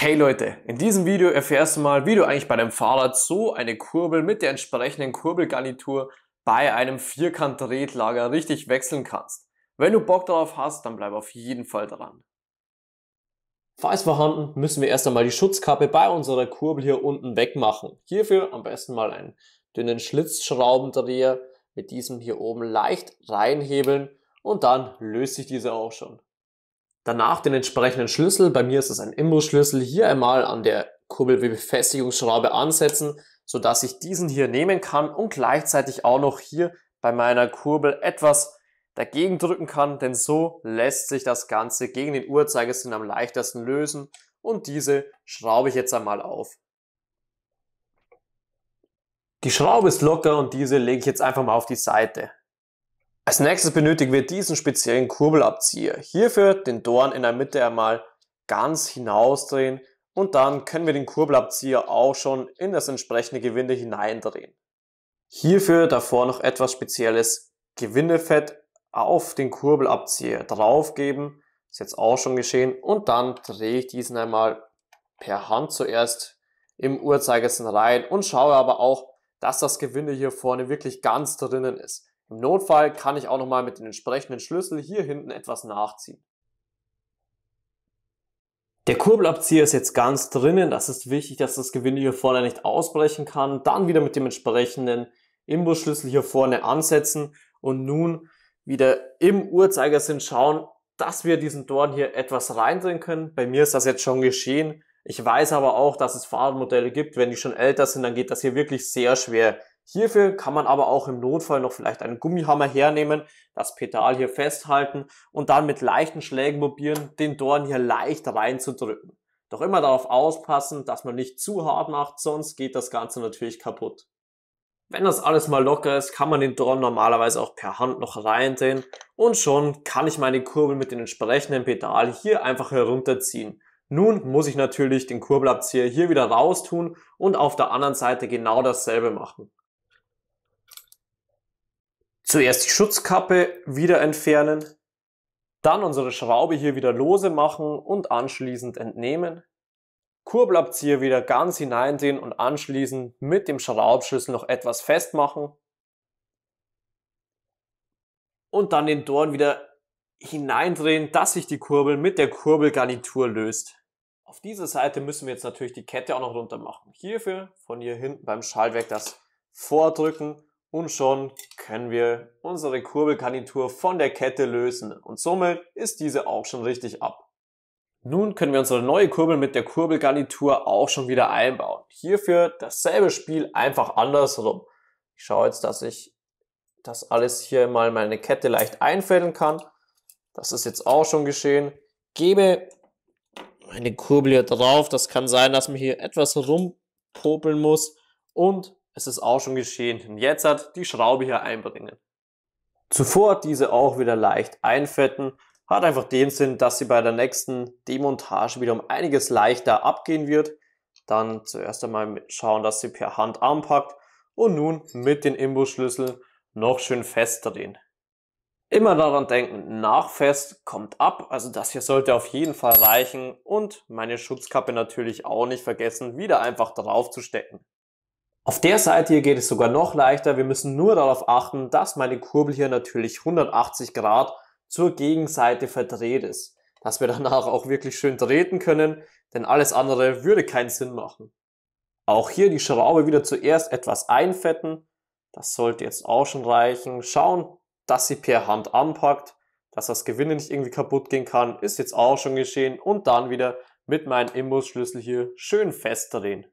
Hey Leute, in diesem Video erfährst du mal, wie du eigentlich bei deinem Fahrrad so eine Kurbel mit der entsprechenden Kurbelgarnitur bei einem Vierkant-Tretlager richtig wechseln kannst. Wenn du Bock darauf hast, dann bleib auf jeden Fall dran. Falls vorhanden, müssen wir erst einmal die Schutzkappe bei unserer Kurbel hier unten wegmachen. Hierfür am besten mal einen dünnen Schlitzschraubendreher mit diesem hier oben leicht reinhebeln und dann löst sich dieser auch schon. Danach den entsprechenden Schlüssel, bei mir ist es ein Imbusschlüssel, hier einmal an der Kurbelbefestigungsschraube ansetzen, so dass ich diesen hier nehmen kann und gleichzeitig auch noch hier bei meiner Kurbel etwas dagegen drücken kann, denn so lässt sich das Ganze gegen den Uhrzeigersinn am leichtesten lösen und diese schraube ich jetzt einmal auf. Die Schraube ist locker und diese lege ich jetzt einfach mal auf die Seite. Als nächstes benötigen wir diesen speziellen Kurbelabzieher. Hierfür den Dorn in der Mitte einmal ganz hinausdrehen und dann können wir den Kurbelabzieher auch schon in das entsprechende Gewinde hineindrehen. Hierfür davor noch etwas spezielles Gewindefett auf den Kurbelabzieher draufgeben. Ist jetzt auch schon geschehen. Und dann drehe ich diesen einmal per Hand zuerst im Uhrzeigersinn rein und schaue aber auch, dass das Gewinde hier vorne wirklich ganz drinnen ist. Im Notfall kann ich auch nochmal mit den entsprechenden Schlüssel hier hinten etwas nachziehen. Der Kurbelabzieher ist jetzt ganz drinnen. Das ist wichtig, dass das Gewinde hier vorne nicht ausbrechen kann. Dann wieder mit dem entsprechenden Imbusschlüssel hier vorne ansetzen und nun wieder im Uhrzeigersinn schauen, dass wir diesen Dorn hier etwas reindrehen können. Bei mir ist das jetzt schon geschehen. Ich weiß aber auch, dass es Fahrradmodelle gibt. Wenn die schon älter sind, dann geht das hier wirklich sehr schwer. Hierfür kann man aber auch im Notfall noch vielleicht einen Gummihammer hernehmen, das Pedal hier festhalten und dann mit leichten Schlägen probieren, den Dorn hier leicht reinzudrücken. Doch immer darauf aufpassen, dass man nicht zu hart macht, sonst geht das Ganze natürlich kaputt. Wenn das alles mal locker ist, kann man den Dorn normalerweise auch per Hand noch reindrehen und schon kann ich meine Kurbel mit den entsprechenden Pedal hier einfach herunterziehen. Nun muss ich natürlich den Kurbelabzieher hier wieder raus tun und auf der anderen Seite genau dasselbe machen. Zuerst die Schutzkappe wieder entfernen, dann unsere Schraube hier wieder lose machen und anschließend entnehmen. Kurbelabzieher wieder ganz hineindrehen und anschließend mit dem Schraubschlüssel noch etwas festmachen. Und dann den Dorn wieder hineindrehen, dass sich die Kurbel mit der Kurbelgarnitur löst. Auf dieser Seite müssen wir jetzt natürlich die Kette auch noch runter machen. Hierfür von hier hinten beim Schaltwerk das Vordrücken und schon können wir unsere Kurbelgarnitur von der Kette lösen und somit ist diese auch schon richtig ab. Nun können wir unsere neue Kurbel mit der Kurbelgarnitur auch schon wieder einbauen. Hierfür dasselbe Spiel einfach andersrum. Ich schaue jetzt, dass ich das alles hier mal meine Kette leicht einfädeln kann. Das ist jetzt auch schon geschehen. Gebe meine Kurbel hier drauf. Das kann sein, dass man hier etwas rumpopeln muss und es ist auch schon geschehen. Und jetzt hat die Schraube hier einbringen. Zuvor diese auch wieder leicht einfetten. Hat einfach den Sinn, dass sie bei der nächsten Demontage wieder um einiges leichter abgehen wird. Dann zuerst einmal schauen, dass sie per Hand anpackt und nun mit den Imbusschlüsseln noch schön festdrehen. Immer daran denken, nachfest kommt ab, also das hier sollte auf jeden Fall reichen und meine Schutzkappe natürlich auch nicht vergessen, wieder einfach drauf zu stecken. Auf der Seite hier geht es sogar noch leichter. Wir müssen nur darauf achten, dass meine Kurbel hier natürlich 180 Grad zur Gegenseite verdreht ist. Dass wir danach auch wirklich schön treten können, denn alles andere würde keinen Sinn machen. Auch hier die Schraube wieder zuerst etwas einfetten. Das sollte jetzt auch schon reichen. Schauen, dass sie per Hand anpackt, dass das Gewinde nicht irgendwie kaputt gehen kann, ist jetzt auch schon geschehen. Und dann wieder mit meinem Imbusschlüssel hier schön festdrehen.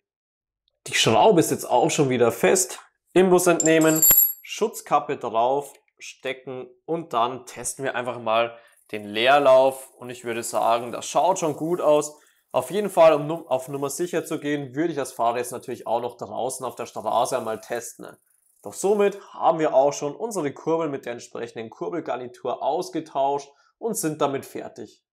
Die Schraube ist jetzt auch schon wieder fest. Imbus entnehmen, Schutzkappe drauf, stecken und dann testen wir einfach mal den Leerlauf und ich würde sagen, das schaut schon gut aus. Auf jeden Fall, um auf Nummer sicher zu gehen, würde ich das Fahrrad jetzt natürlich auch noch draußen auf der Straße einmal testen. Doch somit haben wir auch schon unsere Kurbel mit der entsprechenden Kurbelgarnitur ausgetauscht und sind damit fertig.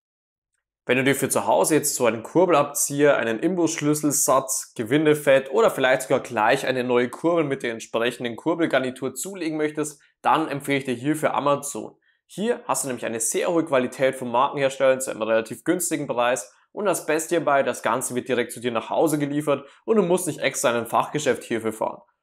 Wenn du dir für zu Hause jetzt so einen Kurbelabzieher, einen Imbusschlüsselsatz, Gewindefett oder vielleicht sogar gleich eine neue Kurbel mit der entsprechenden Kurbelgarnitur zulegen möchtest, dann empfehle ich dir hierfür Amazon. Hier hast du nämlich eine sehr hohe Qualität von Markenherstellern zu einem relativ günstigen Preis und das Beste hierbei, das Ganze wird direkt zu dir nach Hause geliefert und du musst nicht extra in ein Fachgeschäft hierfür fahren.